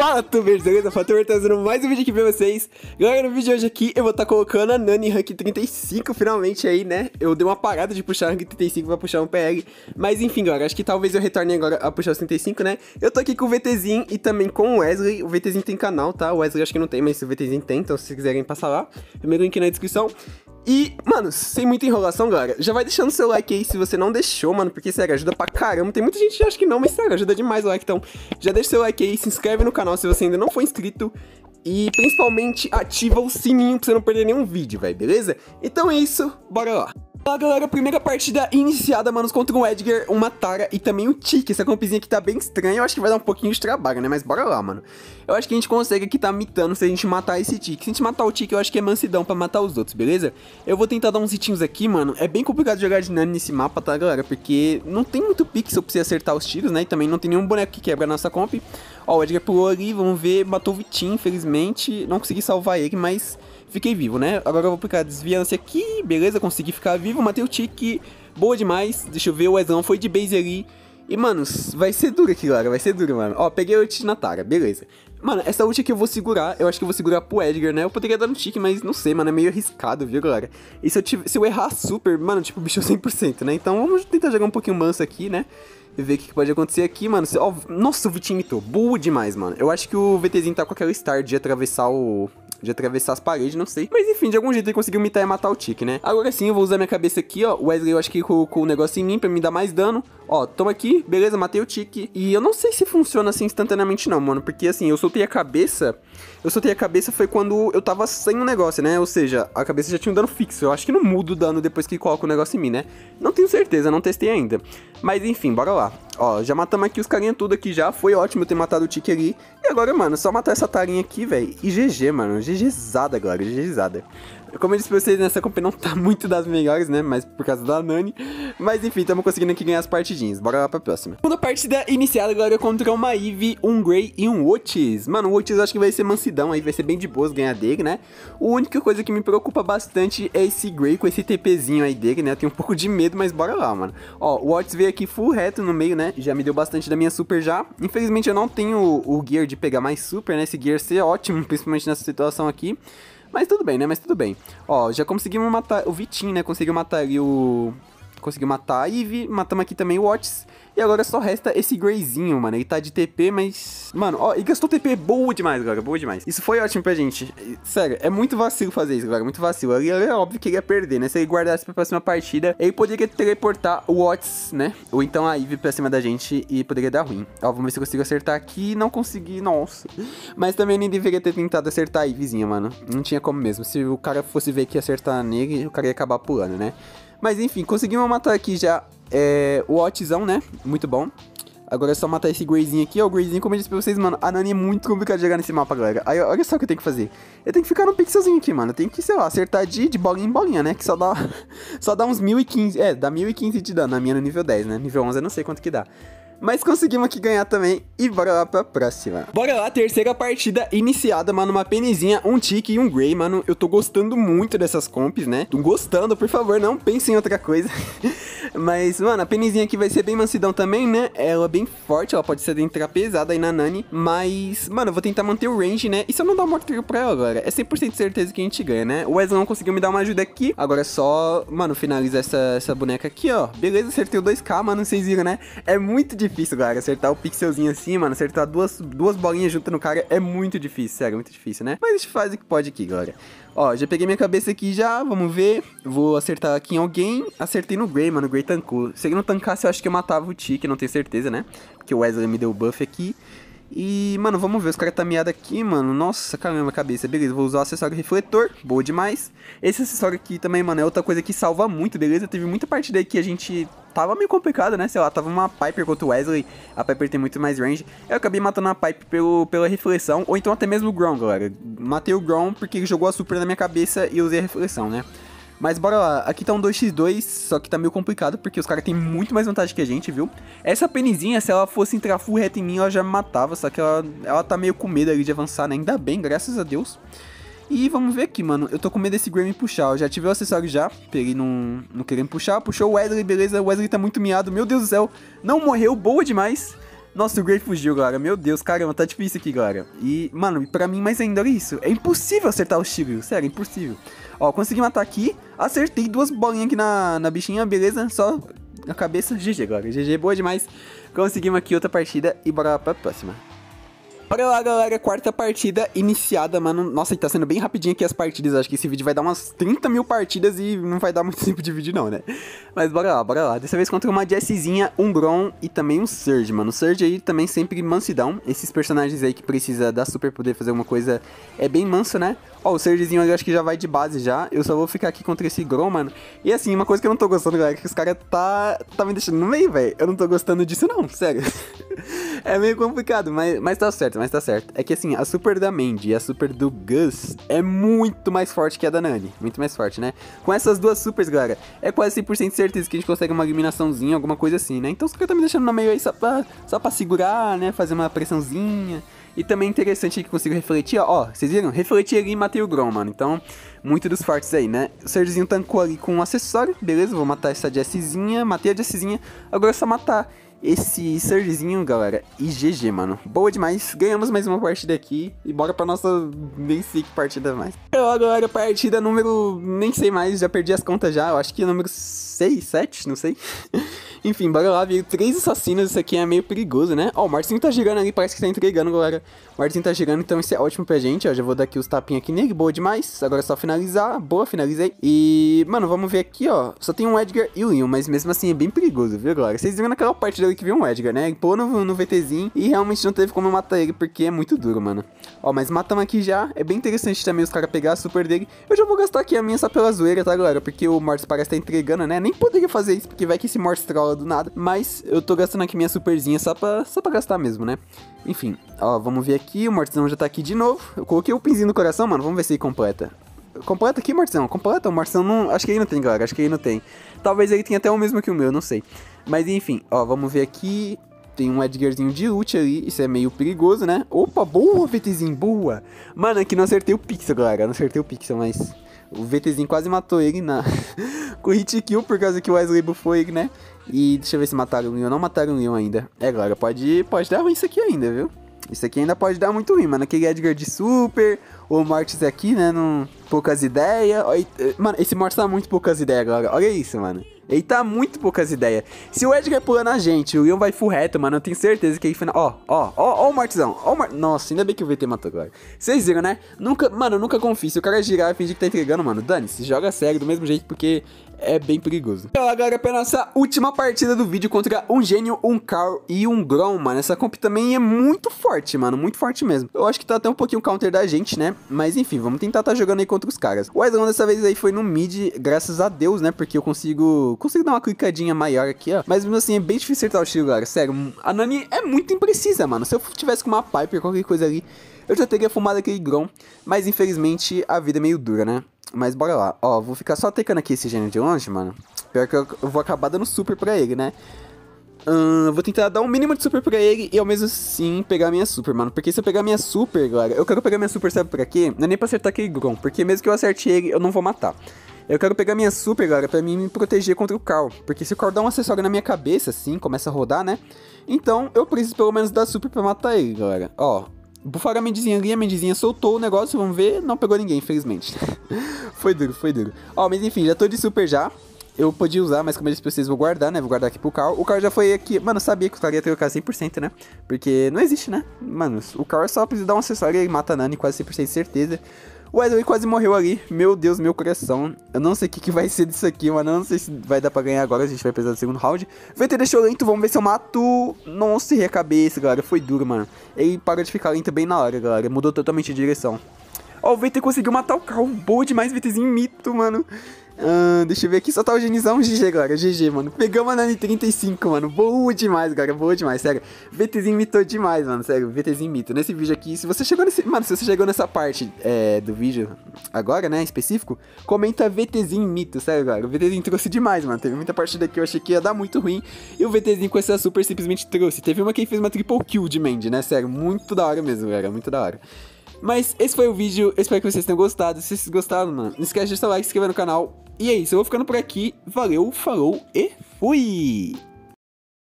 Fala, tubers, beleza? Fator trazendo mais um vídeo aqui pra vocês. Galera, no vídeo de hoje aqui eu vou estar tá colocando a Nani Rank 35 finalmente aí, né? Eu dei uma parada de puxar a Rank 35 pra puxar um PR Mas enfim, galera, acho que talvez eu retorne agora a puxar os 35, né? Eu tô aqui com o VTzinho e também com o Wesley. O VTzinho tem canal, tá? O Wesley acho que não tem, mas o VTzinho tem, então se vocês quiserem passar lá. Primeiro link na descrição. E, mano, sem muita enrolação, galera, já vai deixando seu like aí se você não deixou, mano, porque, sério, ajuda pra caramba. Tem muita gente que acha que não, mas, sério, ajuda demais o like. Então, já deixa seu like aí, se inscreve no canal se você ainda não for inscrito. E, principalmente, ativa o sininho pra você não perder nenhum vídeo, velho, beleza? Então é isso, bora lá. Fala galera, primeira partida iniciada, manos, contra o Edgar, uma Tara e também um Tiki. Essa compizinha aqui tá bem estranha, eu acho que vai dar um pouquinho de trabalho, né? Mas bora lá, mano. Eu acho que a gente consegue aqui tá mitando se a gente matar esse Tiki. Se a gente matar o Tiki, eu acho que é mansidão pra matar os outros, beleza? Eu vou tentar dar uns hitinhos aqui, mano. É bem complicado jogar de Nani nesse mapa, tá, galera? Porque não tem muito pixel pra você acertar os tiros, né? E também não tem nenhum boneco que quebra a nossa comp. Ó, o Edgar pulou ali, vamos ver, matou o Vitinho, infelizmente. Não consegui salvar ele, mas... Fiquei vivo, né? Agora eu vou aplicar a desviância aqui. Beleza, consegui ficar vivo. Matei o Tique. Boa demais. Deixa eu ver, o Ezão foi de base ali. E, mano, vai ser duro aqui, galera Vai ser duro, mano. Ó, peguei a ult na Tara. Beleza. Mano, essa ult aqui eu vou segurar. Eu acho que eu vou segurar pro Edgar, né? Eu poderia dar no tique, mas não sei, mano. É meio arriscado, viu, galera? E se eu, tiver, se eu errar super, mano, tipo, bicho 100%, é né? Então vamos tentar jogar um pouquinho manso aqui, né? E ver o que, pode acontecer aqui, mano. Ó, nossa, o Vitinho imitou. Boa demais, mano. Eu acho que o VTzinho tá com aquela star de atravessar o de atravessar as paredes, não sei. Mas enfim, de algum jeito ele conseguiu mitar e matar o Tique, né? Agora sim, eu vou usar minha cabeça aqui, ó. O Wesley eu acho que colocou o um negócio em mim pra me dar mais dano. Ó, toma aqui, beleza, matei o Tique. E eu não sei se funciona assim instantaneamente não, mano. Porque assim, eu soltei a cabeça... Eu soltei a cabeça foi quando eu tava sem um negócio, né? Ou seja, a cabeça já tinha um dano fixo. Eu acho que não muda o dano depois que coloca o negócio em mim, né? Não tenho certeza, não testei ainda. Mas enfim, bora lá. Ó, já matamos aqui os carinha tudo aqui já. Foi ótimo ter matado o Tique ali agora, mano, só matar essa tarinha aqui, velho. E GG, mano. GGzada, agora GGzada. Como eu disse pra vocês, nessa compra não tá muito das melhores, né? Mas por causa da Nani. Mas enfim, estamos conseguindo aqui ganhar as partidinhas. Bora lá pra próxima. Segunda partida iniciada agora contra uma Eve, um Grey e um Otis. Mano, o Otis acho que vai ser mansidão aí, vai ser bem de boas ganhar dele, né? A única coisa que me preocupa bastante é esse Grey com esse TPzinho aí dele, né? Eu tenho um pouco de medo, mas bora lá, mano. Ó, o Otis veio aqui full reto no meio, né? Já me deu bastante da minha super já. Infelizmente eu não tenho o, o gear de pegar mais super, né? Esse gear ser ótimo, principalmente nessa situação aqui. Mas tudo bem, né? Mas tudo bem. Ó, já conseguimos matar... O Vitinho, né? Conseguiu matar ali o conseguiu matar a Eve, matamos aqui também o Watts. E agora só resta esse Greyzinho, mano. Ele tá de TP, mas... Mano, ó, ele gastou TP boa demais, galera. Boa demais. Isso foi ótimo pra gente. Sério, é muito vacilo fazer isso, galera. Muito vacilo. Ali é óbvio que ele ia perder, né? Se ele guardasse pra próxima partida, ele poderia teleportar o Watts, né? Ou então a Eve pra cima da gente e poderia dar ruim. Ó, vamos ver se eu consigo acertar aqui. Não consegui, nossa. Mas também nem deveria ter tentado acertar a Ivezinha, mano. Não tinha como mesmo. Se o cara fosse ver que ia acertar nele, o cara ia acabar pulando, né? Mas enfim, conseguimos matar aqui já é, o Otzão, né? Muito bom. Agora é só matar esse Greyzinho aqui. Ó, o Greyzinho, como eu disse pra vocês, mano, a Nani é muito complicado de jogar nesse mapa, galera. Aí, olha só o que eu tenho que fazer. Eu tenho que ficar no pixelzinho aqui, mano. Eu tenho que, sei lá, acertar de, de bolinha em bolinha, né? Que só dá, só dá uns 1015. É, dá 1015 de dano. A minha no nível 10, né? Nível 11 eu não sei quanto que dá. Mas conseguimos aqui ganhar também e bora lá pra próxima. Bora lá, terceira partida iniciada, mano, uma penizinha, um tique e um grey, mano. Eu tô gostando muito dessas comps, né? Tô gostando, por favor, não pense em outra coisa. Mas, mano, a penizinha aqui vai ser bem mansidão também, né? Ela é bem forte, ela pode ser entrar pesada aí na Nani. Mas, mano, eu vou tentar manter o range, né? E se eu não dar um morteiro pra ela, agora? É 100% certeza que a gente ganha, né? O Wesley não conseguiu me dar uma ajuda aqui. Agora é só, mano, finalizar essa, essa boneca aqui, ó. Beleza, acertei o 2K, mano, vocês viram, né? É muito difícil difícil, galera. Acertar o pixelzinho assim, mano. Acertar duas, duas bolinhas juntas no cara é muito difícil, sério. Muito difícil, né? Mas a gente faz o que pode aqui, galera. Ó, já peguei minha cabeça aqui já, vamos ver. Vou acertar aqui em alguém. Acertei no Grey, mano. O Grey tancou. Se ele não tancasse, eu acho que eu matava o que não tenho certeza, né? Porque o Wesley me deu o buff aqui. E, mano, vamos ver, os caras tá meado aqui, mano. Nossa, caramba, cabeça. Beleza, vou usar o acessório refletor. Boa demais. Esse acessório aqui também, mano, é outra coisa que salva muito, beleza? Teve muita partida aí que a gente tava meio complicado, né? Sei lá, tava uma Piper contra o Wesley. A Piper tem muito mais range. Eu acabei matando a Piper pelo, pela reflexão. Ou então até mesmo o Grom, galera. Matei o Grom porque ele jogou a super na minha cabeça e usei a reflexão, né? Mas bora lá, aqui tá um 2x2, só que tá meio complicado, porque os caras têm muito mais vantagem que a gente, viu? Essa penizinha, se ela fosse entrar full reto em mim, ela já me matava, só que ela, ela tá meio com medo ali de avançar, né? Ainda bem, graças a Deus. E vamos ver aqui, mano. Eu tô com medo desse Grammy puxar. Eu já tive o acessório já, peguei não, não querendo puxar. Puxou o Wesley, beleza. O Wesley tá muito miado. Meu Deus do céu. Não morreu, boa demais. Nossa, o Gray fugiu, galera. Meu Deus, caramba, tá difícil aqui, galera. E, mano, pra mim mais ainda olha isso. É impossível acertar o Shiryu, sério, é impossível. Ó, consegui matar aqui. Acertei duas bolinhas aqui na, na bichinha, beleza? Só na cabeça, GG, galera. GG, boa demais. Conseguimos aqui outra partida e bora pra próxima. Olha lá, galera, quarta partida iniciada, mano. Nossa, tá sendo bem rapidinho aqui as partidas. Acho que esse vídeo vai dar umas 30 mil partidas e não vai dar muito tempo de vídeo não, né? Mas bora lá, bora lá. Dessa vez contra uma Jesszinha, um Bron e também um Surge, mano. O Surge aí também sempre mansidão. Esses personagens aí que precisa dar super poder fazer alguma coisa é bem manso, né? Ó, o Surgezinho eu acho que já vai de base já. Eu só vou ficar aqui contra esse Grom, mano. E assim, uma coisa que eu não tô gostando, galera, é que os caras tá, tá me deixando no meio, velho. Eu não tô gostando disso não, sério. É meio complicado, mas, mas tá certo, mas tá certo. É que assim, a super da Mandy e a super do Gus é muito mais forte que a da Nani. Muito mais forte, né? Com essas duas supers, galera, é quase 100% de certeza que a gente consegue uma eliminaçãozinha, alguma coisa assim, né? Então os caras tá me deixando na meio aí só pra, só pra segurar, né? Fazer uma pressãozinha. E também é interessante que consigo refletir, ó, ó, vocês viram? Refleti ali e matei o Grom, mano. Então, muito dos fortes aí, né? O Serzinho tancou ali com um acessório, beleza? Vou matar essa Jesszinha, matei a Jesszinha, agora é só matar esse surgezinho, galera. E GG, mano. Boa demais. Ganhamos mais uma partida aqui. E bora pra nossa. Nem sei que partida mais. Então, agora, partida número. Nem sei mais. Já perdi as contas já. Eu acho que é número 6, 7, não sei. Enfim, bora lá, veio três assassinos, isso aqui é meio perigoso, né? Ó, oh, o Marcinho tá girando ali, parece que tá entregando, galera. O Marcinho tá girando, então isso é ótimo pra gente, ó. Já vou dar aqui os tapinhos aqui nele, boa demais. Agora é só finalizar, boa, finalizei. E, mano, vamos ver aqui, ó. Só tem um Edgar e o Leon, mas mesmo assim é bem perigoso, viu, galera? Vocês viram naquela parte dele que viu um Edgar, né? Ele pô no, no VTzinho e realmente não teve como matar ele, porque é muito duro, mano. Ó, mas matamos aqui já. É bem interessante também os caras pegar a super dele. Eu já vou gastar aqui a minha só pela zoeira, tá, galera? Porque o Mortis parece estar tá entregando, né? Nem poderia fazer isso, porque vai que esse Mortis troll aula do nada. Mas eu tô gastando aqui minha superzinha só pra, só pra gastar mesmo, né? Enfim, ó, vamos ver aqui. O Mortizão já tá aqui de novo. Eu coloquei o pinzinho no coração, mano. Vamos ver se ele completa. Completa aqui, Mortizão? Completa? O Mortizão não... Acho que ele não tem, galera. Acho que ele não tem. Talvez ele tenha até o mesmo que o meu, não sei. Mas enfim, ó, vamos ver aqui. Tem um Edgarzinho de loot ali. Isso é meio perigoso, né? Opa, boa, VTzinho, boa. Mano, aqui não acertei o pixel, galera. Não acertei o pixel, mas... O VTzinho quase matou ele na... com hit kill, por causa que o Wesley buffou ele, né? E deixa eu ver se mataram o Leon. Não mataram o Leon ainda. É, galera, pode, pode dar ruim isso aqui ainda, viu? Isso aqui ainda pode dar muito ruim, mano. Aquele Edgar de super, o Mortis aqui, né? Não, poucas ideias. Eh, mano, esse Mortis dá tá muito poucas ideias, galera. Olha isso, mano. Ele tá muito poucas ideias. Se o Edgar pular na gente, o Ian vai full reto, mano. Eu tenho certeza que aí final. Ó, ó, ó, ó o Martizão, Ó o Mar... Nossa, ainda bem que o VT matou agora. Vocês viram, né? Nunca, mano, nunca confio. Se o cara girar e fingir que tá entregando, mano, dane-se. Joga sério do mesmo jeito, porque é bem perigoso. Então, galera, pra nossa última partida do vídeo contra um gênio, um Carl e um Grom, mano. Essa comp também é muito forte, mano. Muito forte mesmo. Eu acho que tá até um pouquinho counter da gente, né? Mas enfim, vamos tentar tá jogando aí contra os caras. O Aizon dessa vez aí foi no mid, graças a Deus, né? Porque eu consigo consigo dar uma clicadinha maior aqui, ó. Mas mesmo assim é bem difícil acertar o tiro, galera. Sério, a Nani é muito imprecisa, mano. Se eu tivesse com uma Piper, qualquer coisa ali, eu já teria fumado aquele Grom. Mas infelizmente a vida é meio dura, né? Mas bora lá. Ó, vou ficar só tecando aqui esse gênio de longe, mano. Pior que eu, vou acabar dando super pra ele, né? Hum, vou tentar dar um mínimo de super pra ele e ao mesmo sim pegar minha super, mano. Porque se eu pegar minha super, galera, eu quero pegar minha super, sabe por quê? Não é nem pra acertar aquele Grom, porque mesmo que eu acerte ele, eu não vou matar. Eu quero pegar minha super, galera, pra mim me proteger contra o Carl. Porque se o Carl dá um acessório na minha cabeça, assim, começa a rodar, né? Então eu preciso pelo menos da super pra matar ele, galera. Ó, bufaram a mendizinha ali, a mendizinha soltou o negócio, vamos ver. Não pegou ninguém, infelizmente. foi duro, foi duro. Ó, mas enfim, já tô de super já. Eu podia usar, mas como eu disse pra vocês, vou guardar, né? Vou guardar aqui pro Carl. O Carl já foi aqui... Mano, eu sabia que o Carl ia trocar 100%, né? Porque não existe, né? Mano, o Carl é só precisa dar um acessório e mata a Nani, quase 100% de certeza. Wesley quase morreu ali. Meu Deus, meu coração. Eu não sei o que, que vai ser disso aqui, mano. Eu não sei se vai dar pra ganhar agora. A gente vai precisar do segundo round. VT deixou lento. Vamos ver se eu mato. Nossa, errei a cabeça, galera. Foi duro, mano. Ele parou de ficar lento bem na hora, galera. Mudou totalmente de direção. Ó, oh, o VT conseguiu matar o carro, Boa demais, VTzinho mito, mano deixa eu ver aqui, só tá o Genizão GG agora, GG, mano. Pegamos a Nani 35, mano. Boa demais, galera, boa demais, sério. VTzinho mitou demais, mano, sério. VTzinho mito. Nesse vídeo aqui, se você chegou nesse. Mano, se você chegou nessa parte é, do vídeo agora, né, específico, comenta VTzinho mito, sério, galera. O VTzinho trouxe demais, mano. Teve muita partida que eu achei que ia dar muito ruim. E o VTzinho com essa super simplesmente trouxe. Teve uma que fez uma triple kill de Mandy, né, sério. Muito da hora mesmo, galera, muito da hora. Mas esse foi o vídeo, espero que vocês tenham gostado. Se vocês gostaram, mano, não esquece de deixar o like, se inscrever no canal e é isso, eu vou ficando por aqui. Valeu, falou e fui!